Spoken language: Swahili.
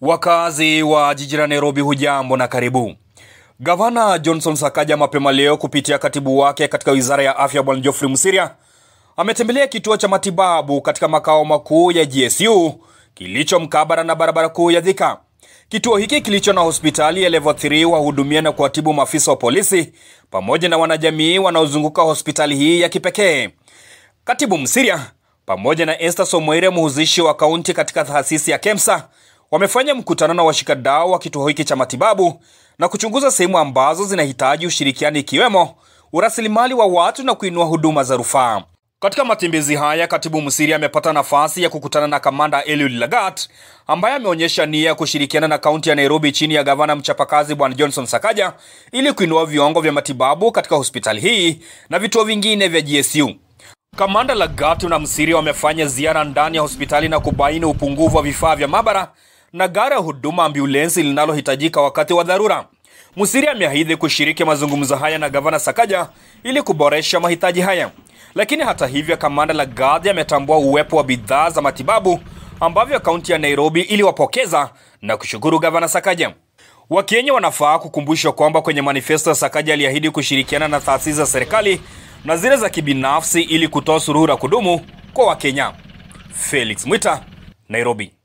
Wakazi wa jiji la Nairobi hujambo na karibu. Gavana Johnson Sakaja mapema leo kupitia katibu wake katika wizara ya afya Bwana Geoffrey Msiria ametembelea kituo cha matibabu katika makao makuu ya GSU kilicho mkabara na barabara kuu ya Thika. Kituo hiki kilicho na hospitali ya level 3 wahudumia na kuwatibu maafisa wa polisi pamoja na wanajamii wanaozunguka hospitali hii ya kipekee. Katibu Msiria pamoja na Esther Somoire, muhuzishi wa kaunti katika taasisi ya KEMSA wamefanya mkutano na washikadau wa kituo hiki cha matibabu na kuchunguza sehemu ambazo zinahitaji ushirikiano ikiwemo urasilimali wa watu na kuinua huduma za rufaa. Katika matembezi haya, katibu Musiri amepata nafasi ya kukutana na kamanda Eliud Lagat ambaye ameonyesha nia ya kushirikiana na kaunti ya Nairobi chini ya gavana mchapakazi Bwana Johnson Sakaja ili kuinua viwango vya matibabu katika hospitali hii na vituo vingine vya GSU. Kamanda Lagat na Musiri wamefanya ziara ndani ya hospitali na kubaini upungufu wa vifaa vya maabara na gara ya huduma ambulensi linalohitajika wakati wa dharura. Musiri ameahidi kushiriki mazungumzo haya na gavana Sakaja ili kuboresha mahitaji haya. Lakini hata hivyo, kamanda la Gadhi ametambua uwepo wa bidhaa za matibabu ambavyo kaunti ya Nairobi iliwapokeza na kushukuru gavana Sakaja. Wakenya wanafaa kukumbushwa kwamba kwenye manifesto ya Sakaja aliahidi kushirikiana na taasisi za serikali na zile za kibinafsi ili kutoa suluhu la kudumu kwa Wakenya. Felix Mwita, Nairobi.